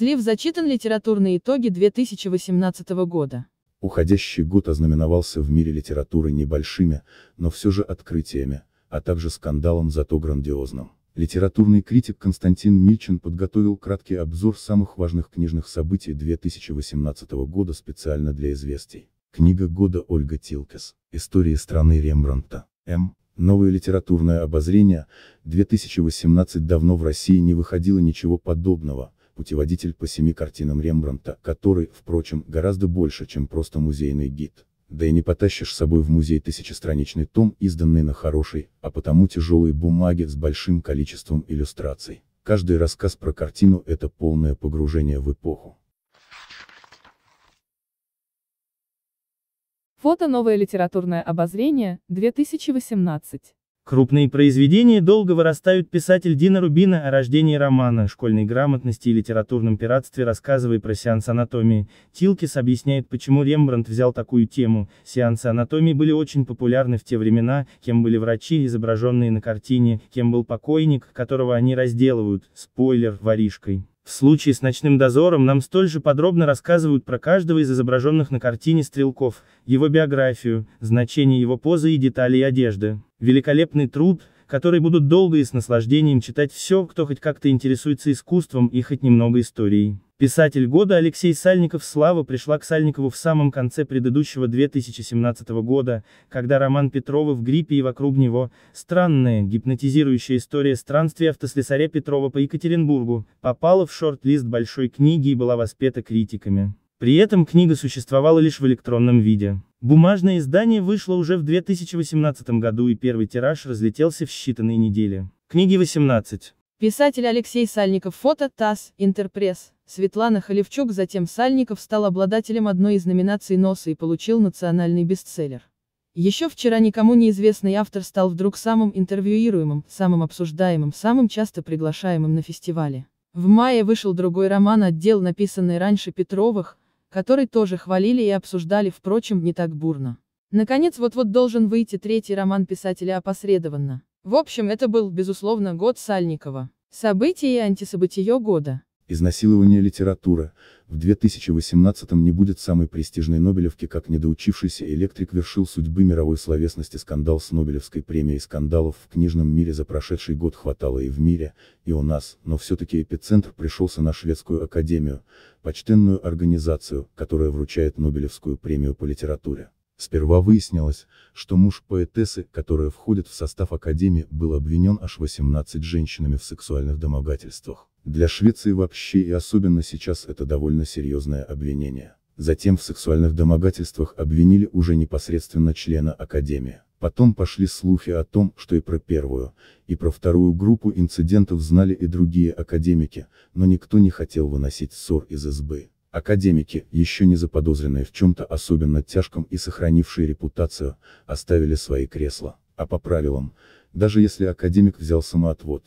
Слив зачитан литературные итоги 2018 года. Уходящий год ознаменовался в мире литературы небольшими, но все же открытиями, а также скандалом зато грандиозным. Литературный критик Константин Мильчин подготовил краткий обзор самых важных книжных событий 2018 года специально для известий. Книга года Ольга Тилкес. Истории страны Рембрандта. М. Новое литературное обозрение, 2018 давно в России не выходило ничего подобного, путеводитель по семи картинам Рембранта, который, впрочем, гораздо больше, чем просто музейный гид. Да и не потащишь с собой в музей тысячестраничный том, изданный на хорошей, а потому тяжелой бумаге с большим количеством иллюстраций. Каждый рассказ про картину – это полное погружение в эпоху. Фото «Новое литературное обозрение», 2018. Крупные произведения долго вырастают писатель Дина Рубина о рождении романа, школьной грамотности и литературном пиратстве рассказывая про сеанс анатомии. Тилкис объясняет, почему Рембрандт взял такую тему. Сеансы анатомии были очень популярны в те времена, кем были врачи, изображенные на картине, кем был покойник, которого они разделывают, спойлер, воришкой. В случае с ночным дозором нам столь же подробно рассказывают про каждого из изображенных на картине стрелков, его биографию, значение его позы и детали одежды. Великолепный труд, которые будут долго и с наслаждением читать все, кто хоть как-то интересуется искусством и хоть немного историей. Писатель года Алексей Сальников «Слава» пришла к Сальникову в самом конце предыдущего 2017 года, когда роман Петрова в гриппе и вокруг него «Странная, гипнотизирующая история странствия автослесаря Петрова по Екатеринбургу» попала в шорт-лист большой книги и была воспета критиками. При этом книга существовала лишь в электронном виде. Бумажное издание вышло уже в 2018 году и первый тираж разлетелся в считанные недели. Книги 18. Писатель Алексей Сальников фото ТАСС, Интерпресс. Светлана Халевчук затем Сальников стал обладателем одной из номинаций НОСа и получил национальный бестселлер. Еще вчера никому неизвестный автор стал вдруг самым интервьюируемым, самым обсуждаемым, самым часто приглашаемым на фестивале. В мае вышел другой роман «Отдел», написанный раньше Петровых, который тоже хвалили и обсуждали, впрочем, не так бурно. Наконец, вот-вот должен выйти третий роман писателя опосредованно. В общем, это был, безусловно, год Сальникова. События и антисобытие года. Изнасилование литература. В 2018-м не будет самой престижной Нобелевки, как недоучившийся электрик вершил судьбы мировой словесности скандал с Нобелевской премией скандалов в книжном мире за прошедший год хватало и в мире, и у нас, но все-таки эпицентр пришелся на Шведскую Академию, почтенную организацию, которая вручает Нобелевскую премию по литературе. Сперва выяснилось, что муж поэтессы, которая входит в состав Академии, был обвинен аж 18 женщинами в сексуальных домогательствах. Для Швеции вообще и особенно сейчас это довольно серьезное обвинение. Затем в сексуальных домогательствах обвинили уже непосредственно члена Академии. Потом пошли слухи о том, что и про первую, и про вторую группу инцидентов знали и другие академики, но никто не хотел выносить ссор из избы. Академики, еще не заподозренные в чем-то особенно тяжком и сохранившие репутацию, оставили свои кресла. А по правилам, даже если академик взял самоотвод,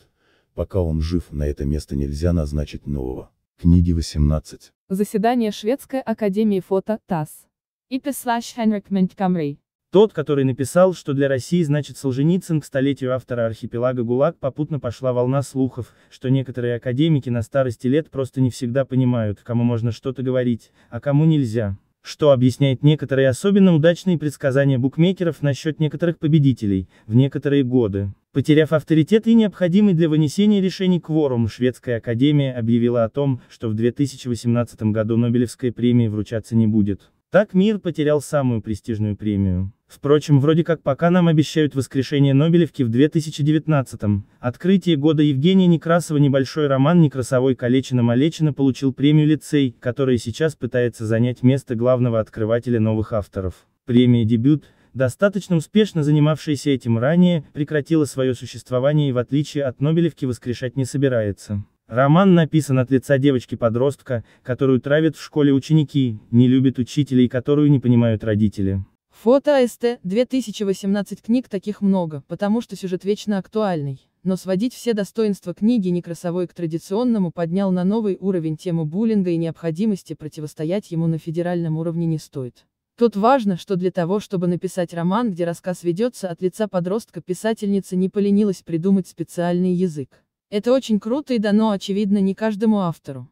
пока он жив, на это место нельзя назначить нового. Книги 18. Заседание Шведской Академии Фото, ТАСС. Ипислаш Хенрик Менткамри. Тот, который написал, что для России значит Солженицын к столетию автора архипелага ГУЛАГ попутно пошла волна слухов, что некоторые академики на старости лет просто не всегда понимают, кому можно что-то говорить, а кому нельзя. Что объясняет некоторые особенно удачные предсказания букмекеров насчет некоторых победителей, в некоторые годы. Потеряв авторитет и необходимый для вынесения решений кворум, Шведская Академия объявила о том, что в 2018 году Нобелевской премии вручаться не будет. Так мир потерял самую престижную премию. Впрочем, вроде как пока нам обещают воскрешение Нобелевки в 2019-м. Открытие года Евгения Некрасова небольшой роман Некрасовой «Калечина-Малечина» получил премию лицей, которая сейчас пытается занять место главного открывателя новых авторов. Премия «Дебют», достаточно успешно занимавшаяся этим ранее, прекратила свое существование и в отличие от Нобелевки воскрешать не собирается. Роман написан от лица девочки-подростка, которую травят в школе ученики, не любят учителей и которую не понимают родители. Фото АСТ, 2018 книг таких много, потому что сюжет вечно актуальный, но сводить все достоинства книги Некрасовой к традиционному поднял на новый уровень тему буллинга и необходимости противостоять ему на федеральном уровне не стоит. Тут важно, что для того, чтобы написать роман, где рассказ ведется от лица подростка, писательница не поленилась придумать специальный язык. Это очень круто и дано, очевидно, не каждому автору.